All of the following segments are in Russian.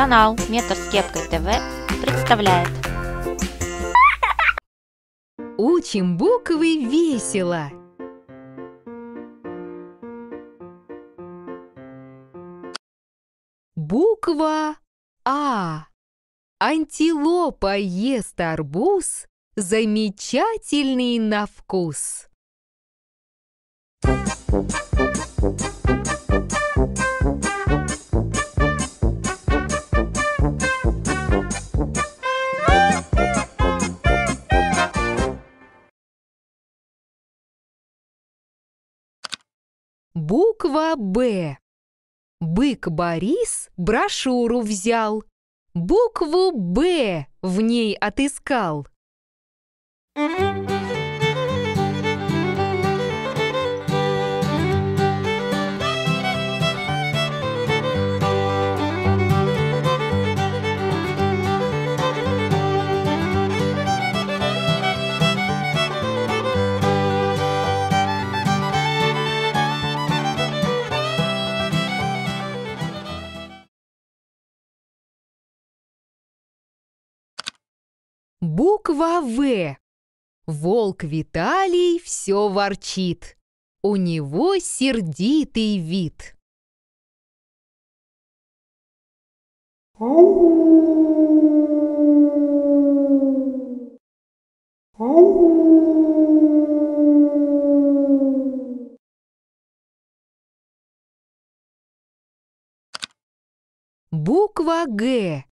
Канал «Метр с кепкой ТВ» представляет. Учим буквы весело! Буква А. Антилопа ест арбуз, замечательный на вкус. Thank you. Буква «Б». Бык Борис брошюру взял, букву «Б» в ней отыскал. Thank you. Буква «В». Волк Виталий все ворчит. У него сердитый вид. Буква «Г».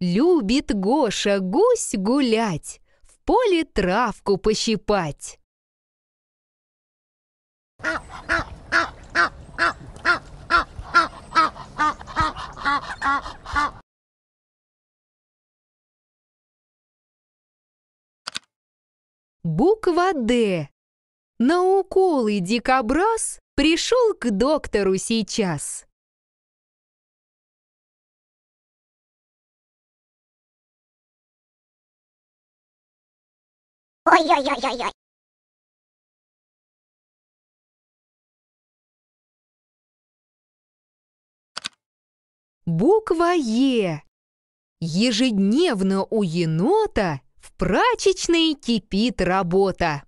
Любит Гоша гусь гулять, В поле травку пощипать. Буква «Д». На уколы дикобраз пришел к доктору сейчас. Ой-ой-ой-ой-ой. Буква Е. Ежедневно у енота в прачечной кипит работа.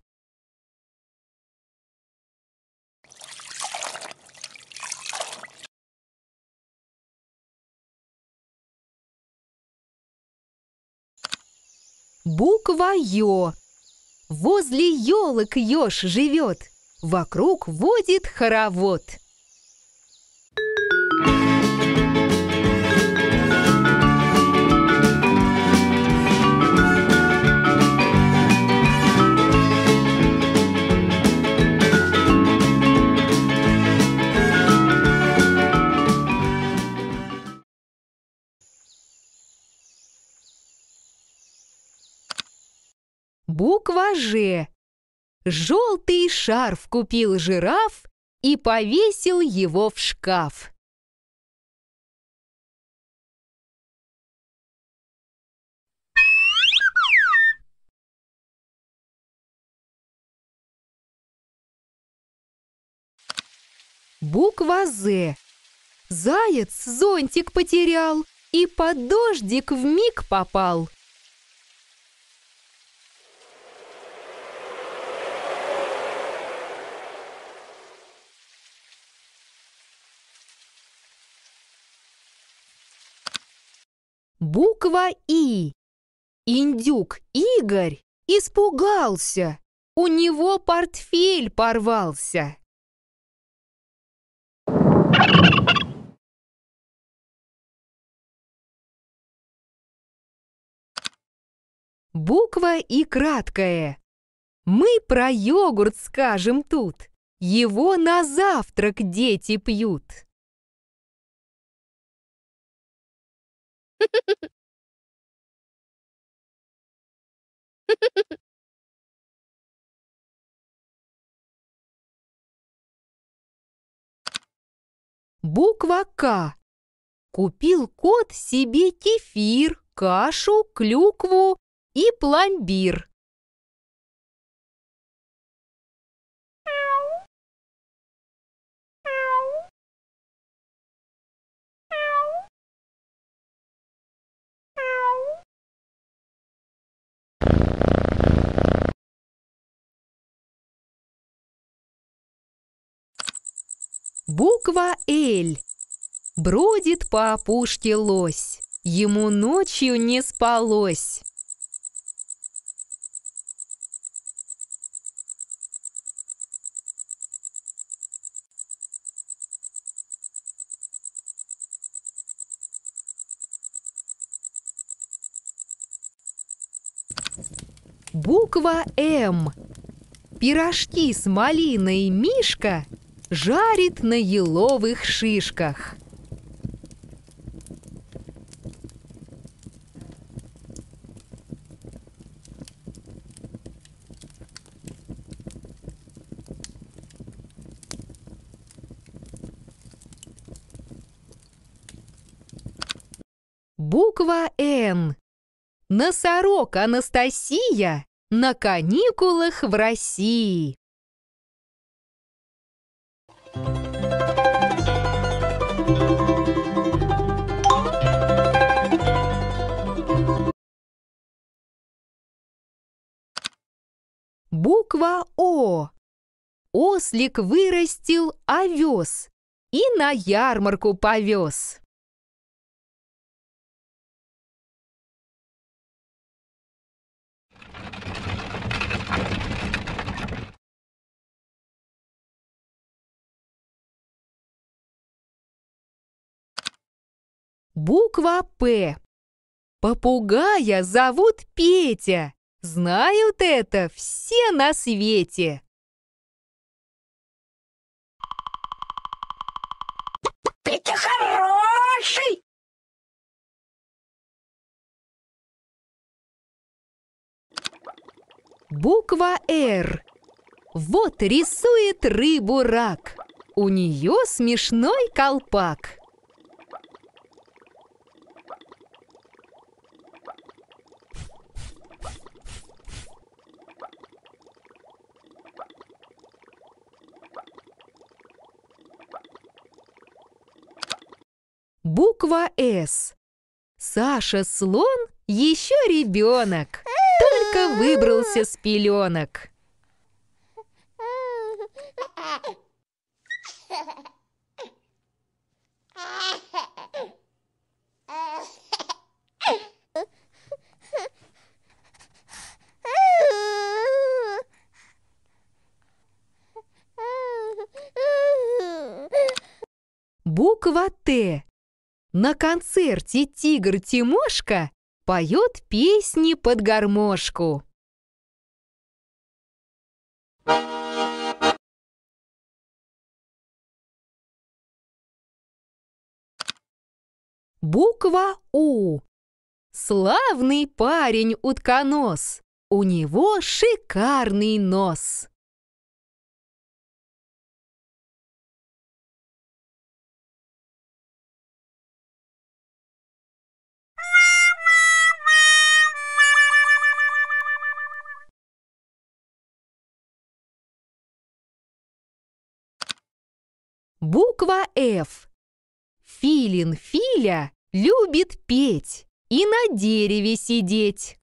Буква Ё. Возле елок еж живет, вокруг водит хоровод. буква «Ж». Желтый шарф купил жираф и повесил его в шкаф. Буква «З». Заяц зонтик потерял и под дождик в миг попал. Буква И. Индюк Игорь испугался. У него портфель порвался. Буква И краткая. Мы про йогурт скажем тут. Его на завтрак дети пьют. Буква К. Купил кот себе кефир, кашу, клюкву и пломбир. Буква «Эль». Бродит по опушке лось, ему ночью не спалось. Буква «М». Пирожки с малиной Мишка – жарит на еловых шишках. Буква «Н». Носорог Анастасия на каникулах в России. Буква О. Ослик вырастил овес и на ярмарку повез. Буква П. Попугая зовут Петя. Знают это все на свете. Петя хороший! Буква «Р». Вот рисует рыбу рак. У нее смешной колпак. Буква с Саша Слон еще ребенок, только выбрался с пеленок. Буква Т. На концерте «Тигр Тимошка» поет песни под гармошку. Буква У. Славный парень утконос. У него шикарный нос. Буква F. Филин Филя любит петь и на дереве сидеть.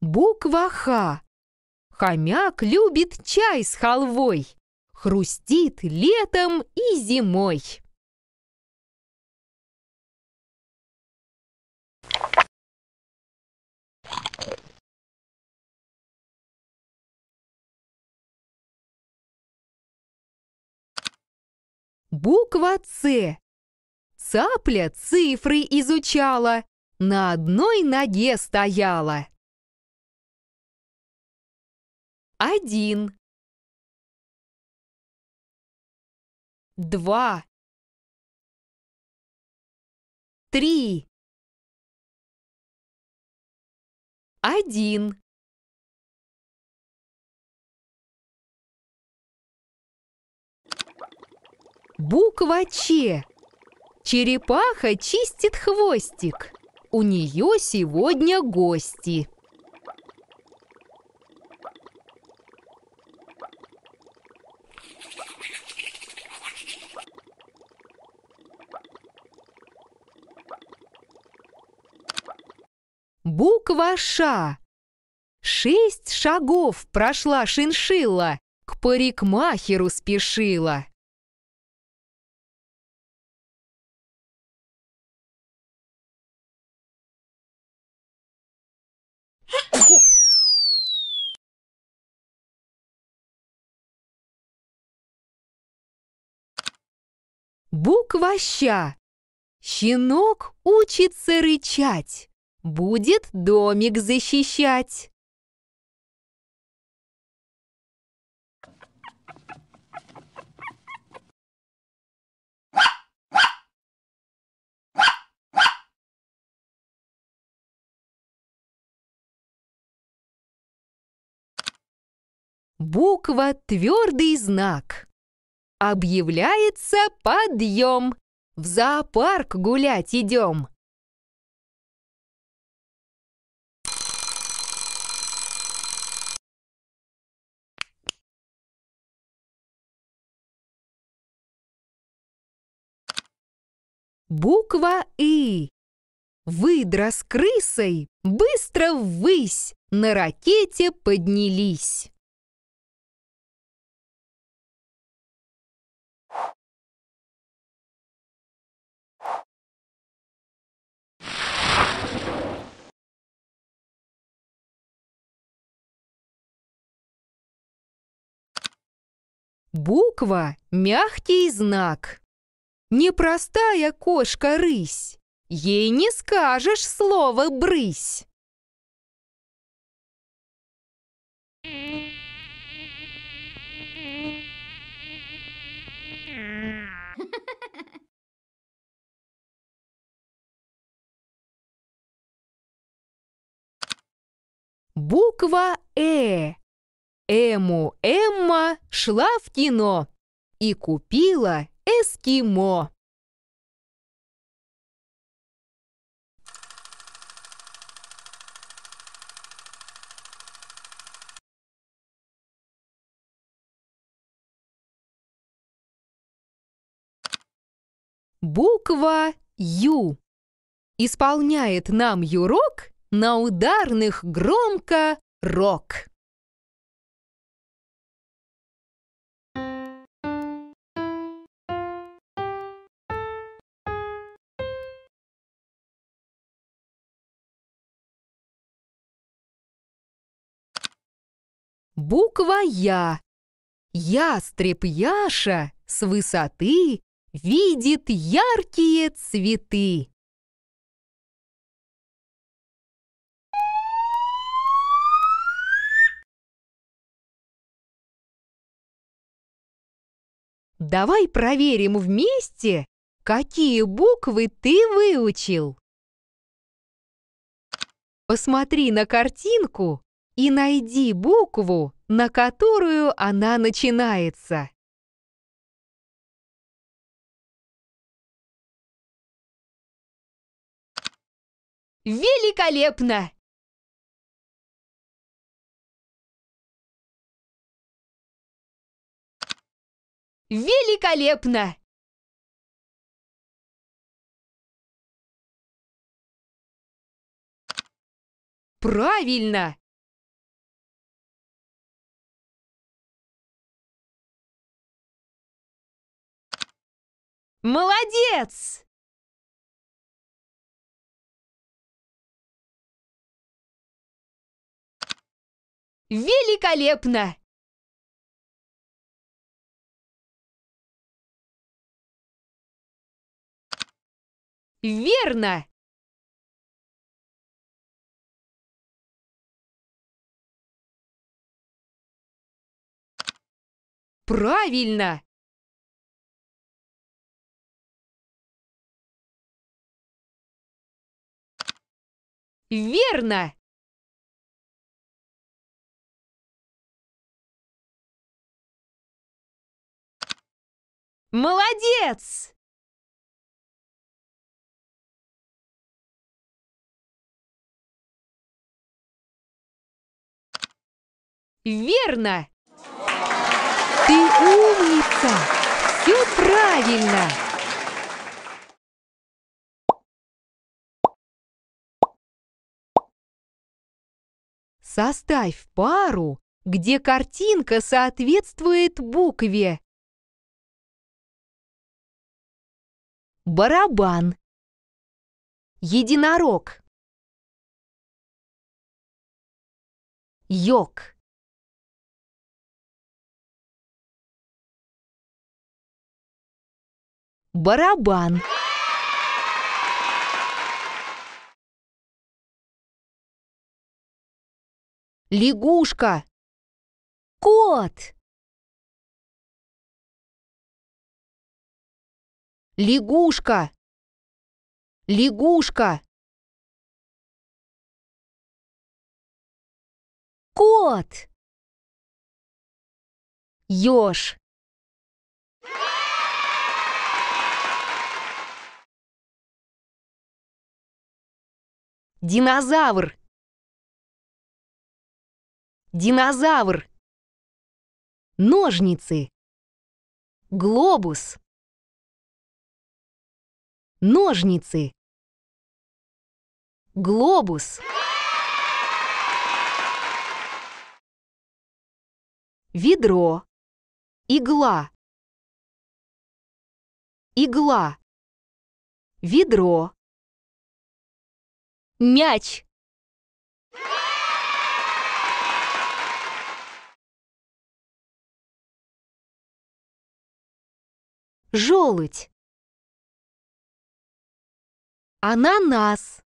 Буква Х. Хомяк любит чай с халвой, хрустит летом и зимой. Буква «Ц». Цапля цифры изучала, на одной ноге стояла. Один. Два. Три. Один. Буква Ч. Черепаха чистит хвостик. У нее сегодня гости. Буква Ш. Шесть шагов прошла шиншилла, к парикмахеру спешила. Буква «ща». Щенок учится рычать, будет домик защищать. Буква «Твердый знак». Объявляется подъем. В зоопарк гулять идем. Буква «И». Выдра с крысой быстро ввысь, на ракете поднялись. Буква – мягкий знак. Непростая кошка-рысь. Ей не скажешь слово «брысь». Буква «э» Эму Эмма шла в кино и купила эскимо. Буква Ю исполняет нам юрок на ударных громко рок. Буква Я. Ястреб Яша с высоты видит яркие цветы. Давай проверим вместе, какие буквы ты выучил. Посмотри на картинку и найди букву, на которую она начинается. Великолепно! Великолепно! Правильно! Молодец! Великолепно! Верно! Правильно! Верно! Молодец! Верно! Ты умница! Все правильно! Составь пару, где картинка соответствует букве. Барабан. Единорог. Йог. Барабан. Лягушка! Кот! Лягушка! Лягушка! Кот! Ёж! Динозавр! Динозавр. Ножницы. Глобус. Ножницы. Глобус. Ведро. Игла. Игла. Ведро. Мяч. желудь. Ананас.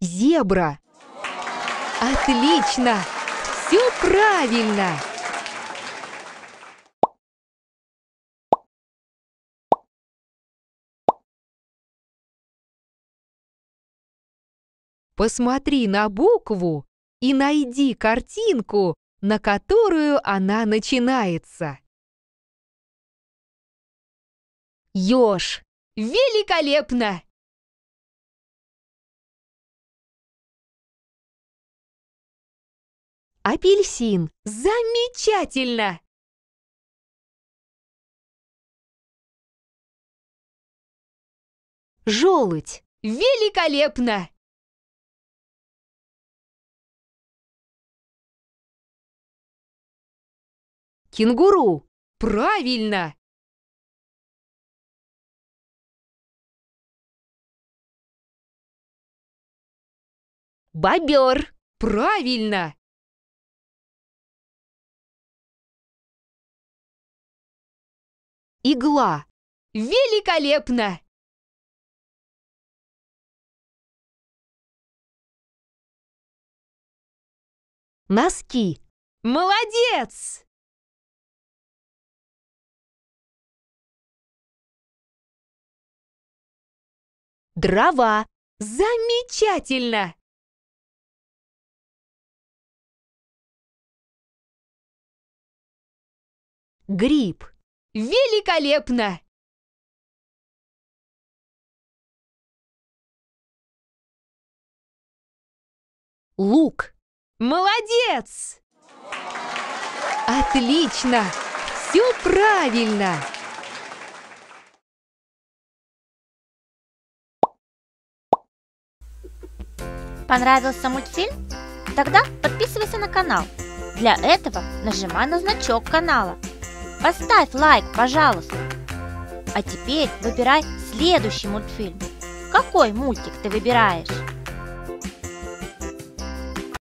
Зебра. Отлично! Все правильно! Посмотри на букву и найди картинку, на которую она начинается. Ёж! Великолепно! Апельсин! Замечательно! Желудь! Великолепно! Кенгуру! Правильно! Бобер! Правильно! Игла! Великолепно! Носки! Молодец! Дрова! Замечательно! Гриб. Великолепно! Лук. Молодец! Отлично! Все правильно! Понравился мультфильм? Тогда подписывайся на канал. Для этого нажимай на значок канала – Поставь лайк, пожалуйста. А теперь выбирай следующий мультфильм. Какой мультик ты выбираешь?